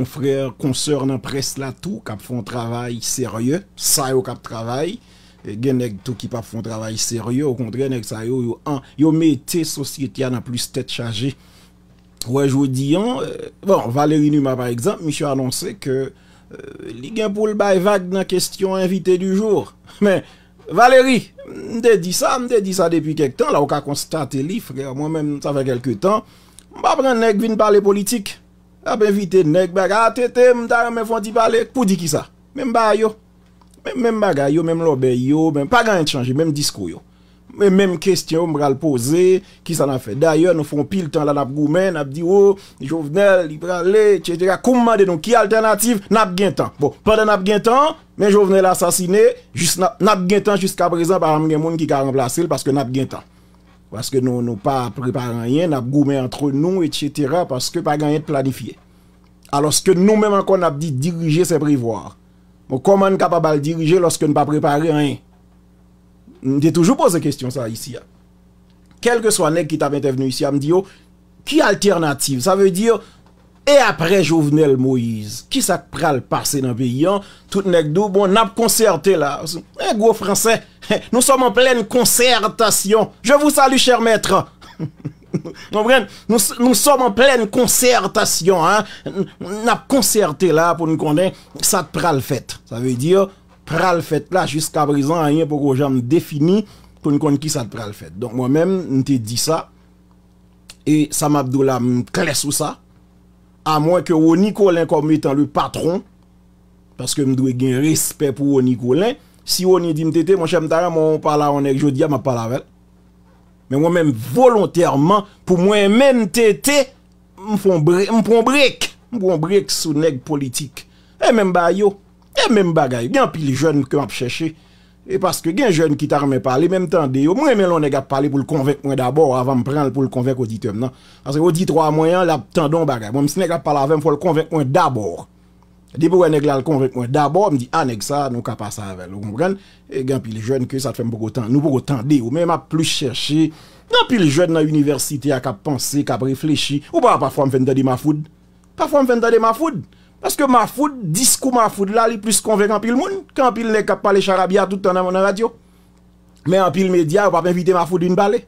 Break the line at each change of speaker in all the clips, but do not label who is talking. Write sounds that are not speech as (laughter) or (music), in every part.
Mwen frèr konser nan pres la tou kap fon travay serye, sa yo kap travay, gen nek tou ki pap fon travay serye, ou kontre nek sa yo yo an, yo metè sosyetya nan plus tèt chaje. Wèj wè diyan, bon, Valérie Numa par exemple, mi chou anonsè ke li gen pou l'bay vague nan kestyon invité du jour. Men, Valérie, mne te di sa, mne te di sa depi kek tan, la ou ka konstate li, frè, mwen men sa fè kelke tan, mwen apren nek vin pale politik. ap evite nek baga, a tete mtare mwen fwanti pale, pou di ki sa? Mwen mba yo, mwen mba ga yo, mwen mlobe yo, mwen mpa gan yon chanje, mwen mdiskou yo. Mwen mwen mkestyon mbra l pose, ki sa nan fe? Daye nou fon pil tan la nap goumen, nap di yo, oh, jow venel, li prale, etc. Kouman de nou ki alternatif, nap gintan. Bon, padan nap gintan, men jow venel asasine, nap gintan jiska prezan baran mwen mwen ki ka remplase l, paske nap gintan. Paske nou nou pa prepa ranyen, nap goumen antre nou, etchetera, paske pa ganyen planifiye. Aloske nou menman kon ap di dirije se privoar. Mwen koman kapab al dirije loske nou pa prepa ranyen? Mwen te toujou pose kestyon sa isi ya. Kelke so anek ki tap ente venu isi ya, mdi yo, ki alternatif? Sa ve di yo, e apre Jouvenel Moïse? Ki sak pral pase nan pe yon? Touten ek dou, bon, nap konserte la. gros français. Nous sommes en pleine concertation. Je vous salue, cher maître. Nous, nous, sommes en pleine concertation. Hein? On a concerté là pour nous connaître ça pral fait. Ça veut dire pral fait là jusqu'à présent rien pour que me défini pour nous connaître qui ça pral fait. Donc moi-même, je te dis ça et ça m'a me sur ça. À moins que Nicolin comme étant le patron parce que je dois gagner respect pour Nicolin Si yo ni dim tete, mwen chèm tarè, mwen wè mèm tete, mwen fòm brek, mwen fòm brek sou neg politik. E mèm bayo, e mèm bagay, gen pi li joun kèm ap chèche. E paske gen joun ki tar mè pale, mèm tan deyo, mwen mèm lèm neg ap pale pou l konvek mwen dabor avan m pren l pou l konvek oditèm nan. Asè odit ro a mwen yon, la tan don bagay. Mwen mse neg ap pale avan, mwen fòm l konvek mwen dabor. Di pou wè nèk lal konvek mwen. Dabo, mdi anèk ah, sa, nou ka pa sa avèl. Ou mwen mwen, gen pi lè jwen ke, sa te fèm pou gòtan. Nou pou gòtan de ou, mè mè ap plou chèrché. Gen pi lè jwen nan université, a kap pensè, kap reflèchè. Ou pa pa fòm fèndade ma foud. Pa fòm fèndade ma foud. Paske ma foud, diskou ma foud la, li plis konvek an pi l moun. Gen pi lè kap pale charabia toutan nan mè nan radyo. Mè an pi lè media, ou pa pè fite ma foud un balè.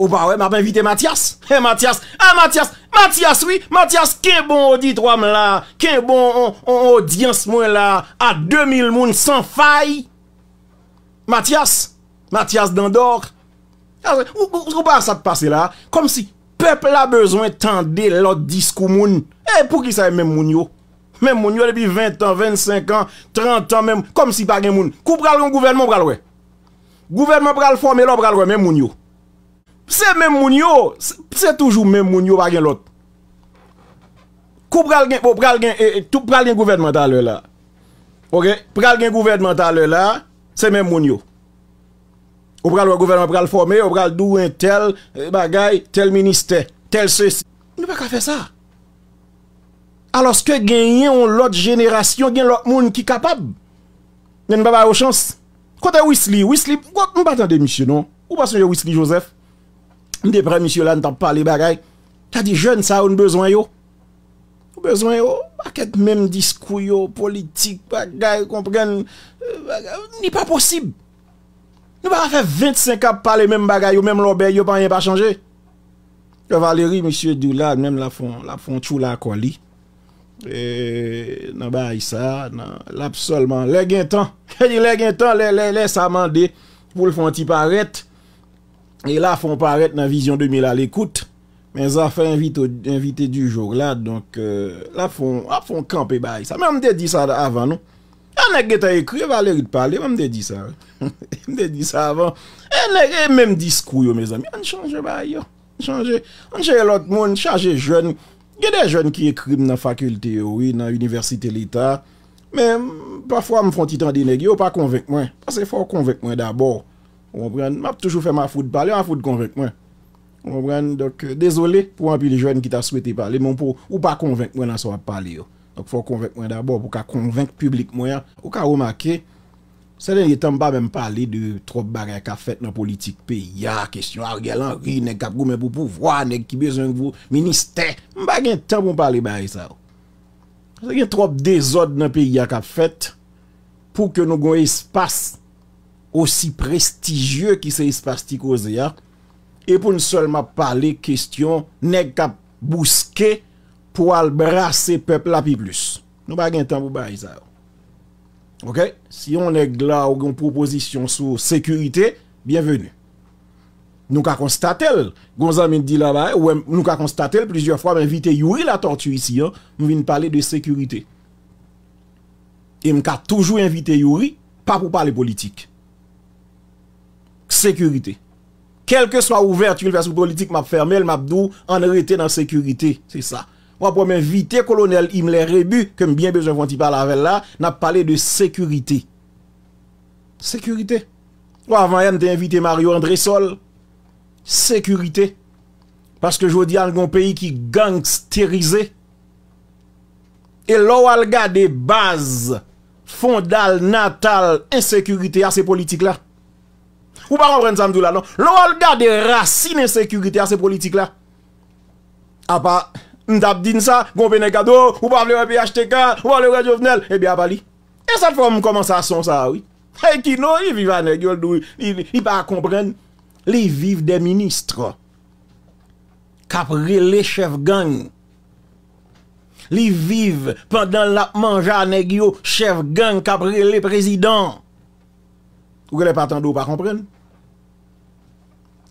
Ou pa wè, m ap invite Matyas. Matyas, Matyas, Matyas, oui. Matyas, ken bon odi tro am la? Ken bon on odians mwen la? A 2000 moun san fay? Matyas? Matyas dandor? Ou pa sa te eh, pase la? Kom si peple la bezwen tende lo diskou moun. E pou ki sa e men moun yo? Men moun yo depi 20 an, 25 an, 30 an men moun. Kom si pa gen moun. Kou pral yon gouvenman pral wè? Gouvenman pral fòmè lo pral wè men moun yo? Se men moun yo, se toujou men moun yo pa gen lot. Kou pral gen, pral gen, e, e, tout pral gen gouvernemental yo la. Ok, pral gen gouvernemental yo la, se men moun yo. Ou pral wè gouvernemental, pral formè, ou pral dou wè tel e, bagay, tel minister, tel se. Nou pa ka fè sa. A lòs ke gen yon lot jeneration, gen lot moun ki kapab. Nè nou pa ba yo chans. Kote Wisli, Wisli, kote nou pa ta demisyonon. Ou pa se wè Wisli Josef? Mde pre misyo la n tan pale bagay. Tadi jen sa ou n bezwen yo. Ou bezwen yo, ak et men diskou yo, politik, bagay, kompren, ni pa posib. N ba a fe 25 ap pale men bagay, ou men lorbe yo pan yen pa chanje. Yo Valery, misyo Doulade, men la fon chou la koli. E, nan ba a yisa, nan, l ap solman. Le gintan, (laughs) le saman de, pou l fon ti paret, E (laughs) la fon paret nan Vision 2000 al ekoute Men zafan invite du jogue la Donk la fon kampe ba yi sa Men mde di sa avan nou An ek geta ekri, valeri de pale Men mde di sa Mde di sa avan En ek men mdi skou yo men zami An chanje ba yon An chanje lout moun, chanje joun Gen de joun ki ekri nan fakulte yo Nan universite l'Etat Men pafwa mfon titan di negi Yo pa konvek mwen Pase fò konvek mwen dabor Mwen pren, mwen ap toujou fè mwen foud pale, mwen foud konvek mwen. Mwen pren, dok, euh, dezolé, pou mwen pi li jwen ki ta soumete pale, mwen pou, ou pa konvek mwen nan sa wap pale yo. Dok, fò konvek mwen d'abord pou ka konvek publik mwen ya. Ou ka ou makè, se den yon tem pa mwen pale de trop bagay ka fèt nan politik pe ya, kesyon ah, a rgelan ri, nek kap goumen pou pouvoan, nek ki bezong vou, minister, mwen bagay tem pou mwen pale ba yon sa yo. Se gen trop dezod nan pe ya kap fèt, pou ke nou gwen yon espas, osi prestijye ki se ispastik o zeyak, e pou nou sol ma pale kestyon, nek ka buske pou al brase pepl la pi plus. Nou ba gen tan pou ba a yisa yo. Ok, si yon nek la ou gen proposition sou sekurite, bienvenu. Nou ka konstatel, Gonza men di la ba, nou ka konstatel plizye fwa m'invite yuri la tortue isi yo, m'vin pale de sekurite. E m'ka toujou invite yuri, pa pou pale politik. Sèkürite. Kelke swa ouvert, yon versyon politik map fermel, map dou, an rete nan sèkürite. Se sa. Wap wap mè invite, kolonel Imler Rebu, kem byen bezon fwantipa lavel la, nap pale de sèkürite. Sèkürite. Wap avan yon te invite Mario Andresol, sèkürite. Paske jodi an yon peyi ki gangsterize. E lò wal ga de baz fondal natal en sèkürite a se politik la. Ou pa rempren sa mdou la nan. Lo wal ga de rasi ne sekurite a se politik la. A pa, mdap din sa, gombe negado, ou pa vle wepi HTK, ou pa vle wepi Jovenel, ebi a pali. E sat fòm mkoman sa son sa, oui. Hay kino, yi viva negyo ldou, yi pa kompren. Li vive de ministro, kapre le chev gang. Li vive, pandan la manja negyo, chev gang, kapre le prezident. Ou ke le patando, pa kompren.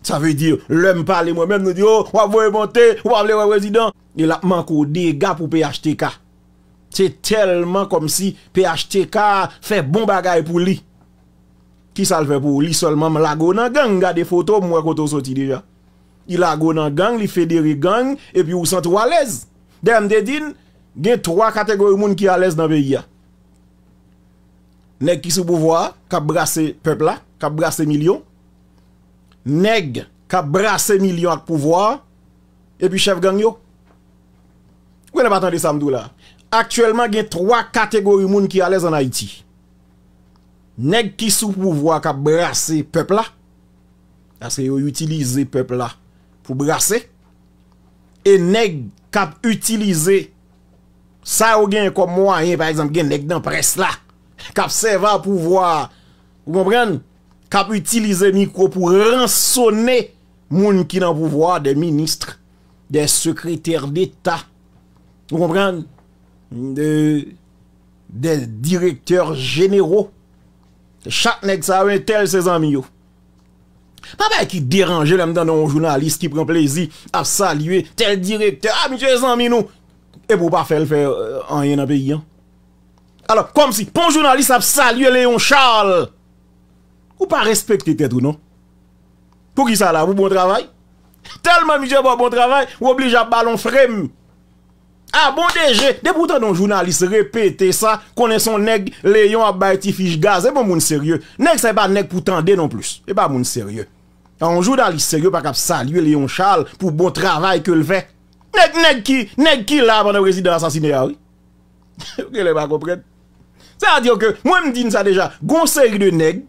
Sa ve diyo, lèm pale mwen men, nou diyo, wap vwe montè, wap vle wè rezidant. E la, man kou dey ga pou PHTK. Tè telman kom si PHTK fè bon bagay pou li. Ki sal fè pou? Li solman m lago nan gang, ga dey foto m wè koto soti deja. I lago nan gang, li federe gang, e pi ou san tou walez. Dem de din, gen 3 kategori moun ki walez nan beya. Nèk ki sou pou vwa, ka brase pepla, ka brase milyon. Neg kap brase milyon ak pouvwa E pi chef gang yo Owe ne patande samdou la Aktuellement gen 3 kategori moun ki alez an Haiti Neg ki sou pouvwa kap brase pepla Aske yo yu utilize pepla pou brase E neg kap utilize Sa ou gen kom mwa en par exemple gen neg dan pres la (laughs) Kap se va pouvwa Ou gombrean? Kap utilize mikro pou ransone moun ki nan pouvoa de ministre, de sekreter d'Etat. Ou komprende, de direkteur jenero. Chaknek sawe tel se zanmi yo. Pa bay ki deranje lem dan nou jounalist ki pren plezi ap salye tel direkteur. Ah, euh, bon a mi se zanmi nou. E pou pa fel fel an yon api yon. Alors, kom si, pon jounalist ap salye Leon Charles. Ou pa respekte ket ou non? Pou ki sa la? Ou ah, bon travay? Telman mi jè bon travay, ou oblij ap balon frem? A bon deje, de pou tan don jounalist repete sa, konen son neg, leyon ap bay ti fiche gaz, e bon moun serye. Neg se pa neg pou tan de non plus. E pa moun serye. A on jou dan li serye, pa kap salye leyon chal, pou bon travay ke l fe. Neg, neg ki? Neg ki la, pwane prezident asasine ya ah ou? (laughs) Ou ke lè pa kompren? Sa a diyo ke, mwen mdine sa deja, goun serye de neg,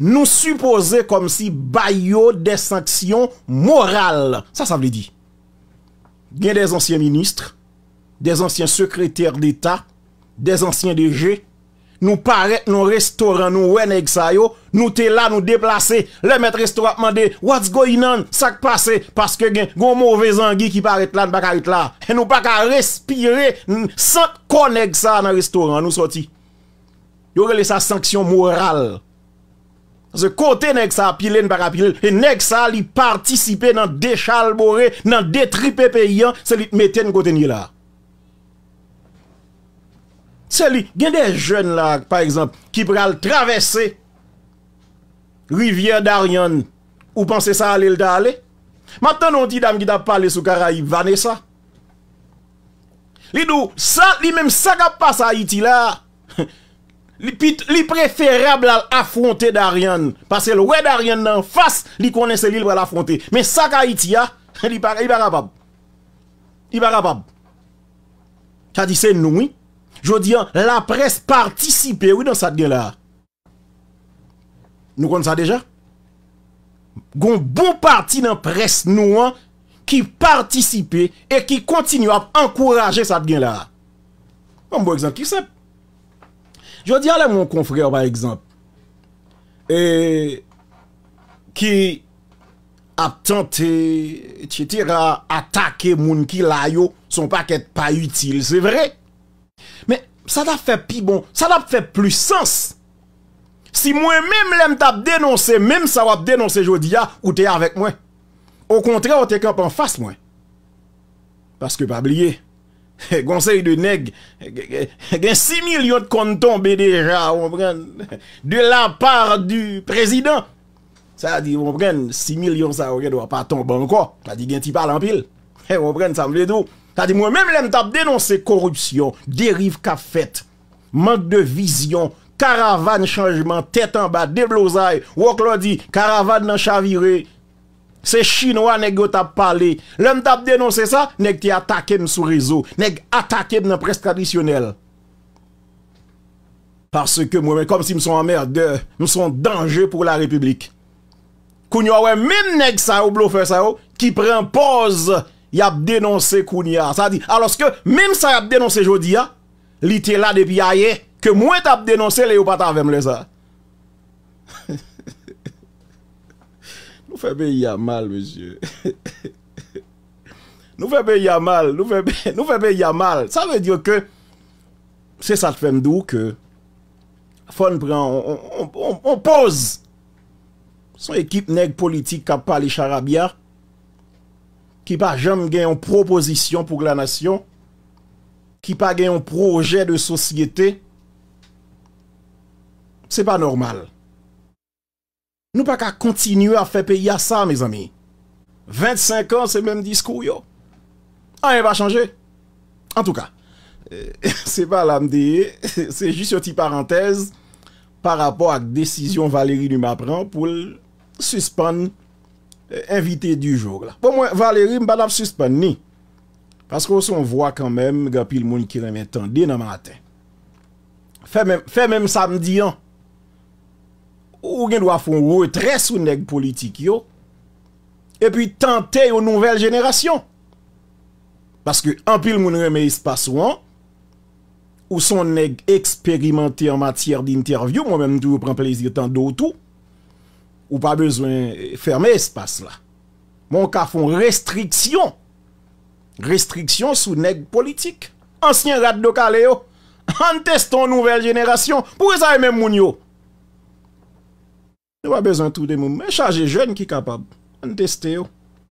Nou supose kom si bayo de sanksyon moral. Sa sa vle di. Gen des ansyen ministre, des ansyen sekreter d'Etat, des ansyen dirje, nou paret nou restoran nou wè neg sa yo, nou te la nou deplase, le met restoran man de what's going on, sak pase, paske gen gon mou vezan gi ki paret lan baka it la. Nou baka respire, sak kon neg sa nan restoran nou soti. Yo rele sa sanksyon moral. Se kote nek sa apilene para apilene. E nek sa li partisipe nan dechalbore, nan detripe pe yon. Se li meten kote ni la. Se li gen de jen la, par exemple, ki pral travesse rivye Darion. Ou panse sa alel da ale. Matan non ti dam ki da pale sou kara i vane sa. Li do sa, li menm sa kap pa sa iti la. Heh. Li preferable al afronte Darian. Pase l wè Darian nan fass, li konen se li l wè al afronte. Men sa ka iti ya, li pa rabab. Li pa rabab. Kadi se noui, jodi an, la pres partisipe wè nan sat gen la. Nou kon sa deja? Gon bon parti nan pres nouan ki partisipe e ki kontinu ap ankouraje sat gen la. Mwen mwen ekzant ki sep. Jodi a lè moun konfrèo, pa ekzamp. E, ki, ap tante, chetira, atake moun ki layo, son paket pa util, se vre. Me, sa da fe pi bon, sa da fe plu sens. Si mwen mèm lèm tap denonse, mèm sa wap denonse jodi ah, a, ou te a avèk mwen. Ou kontre, ou te kap an fas mwen. Paske pa bliye. Gonsey (laughs) de neg, gen 6 milyon kon tombe deja, wopren, de la par du prezident. Sa di, wopren, 6 milyon sa wakèd wapat tombe anko, sa di gen ti pale anpil. Wopren, eh, sa mbedou. Sa di, mwen mèm lèm tap denonsè korupsyon, deriv ka fèt, mank de vizyon, karavan chanjman, tèt anba, deblozay, wok lò di, karavan nan chavirè. Se chinois nèk gote ap pale, lèm tap denonse sa, nèk te atakem sou rizou, nèk atakem nan pres tradisyonel. Parce ke mwen, kom si mson amèr de, mson danje pou la republik. Kouni wè, mèm nèk sa ou blofe sa ou, ki preimpose, yap denonse kouni a. Sa di, aloske, mèm sa yap denonse jodi a, li te la depi a ye, ke mwen tap denonse le ou pata avèm le sa. He (laughs) he. Nou febe yamal, monsye. Nou febe yamal, nou febe yamal. Sa ve diyo ke, se sa fèm dou, ke fon pren, on pose. Son ekip neg politik kap pali charabia, ki pa jom gen yon proposisyon pou la nasyon, ki pa gen yon proje de sosyete, se pa normal. Nou pa ka kontinu a fe pe ya sa me zami 25 an se menm diskou yo Ayen ah, pa chanje En tou ka Se pa la mdeye Se jis yo ti parantez Par rapport ak desisyon Valérie nou ma pran Poul suspan euh, Invite du joug la Po mwen Valérie m ban ap suspan ni Paske ou se on vwa kan menm Gapil moun ki reme tan de nan manate Fe menm samdi an Ou gen do a fon wotre sou neg politik yo. E pi tante yo nouvel jenerasyon. Paske anpil moun reme espasyon. Ou son neg eksperimenti anmatièr di intervyou. Mwen mèm tou vopren plezye tan dotou. Ou pa bezwen ferme espasyon la. Mwen ka fon restriksyon. Restriksyon sou neg politik. Ansyen rat do ka le yo. An teston nouvel jenerasyon. Pou e sa yon e mèm moun yo? Nou wap bezan tout de mou mwen chaje jwen ki kabab An testè yo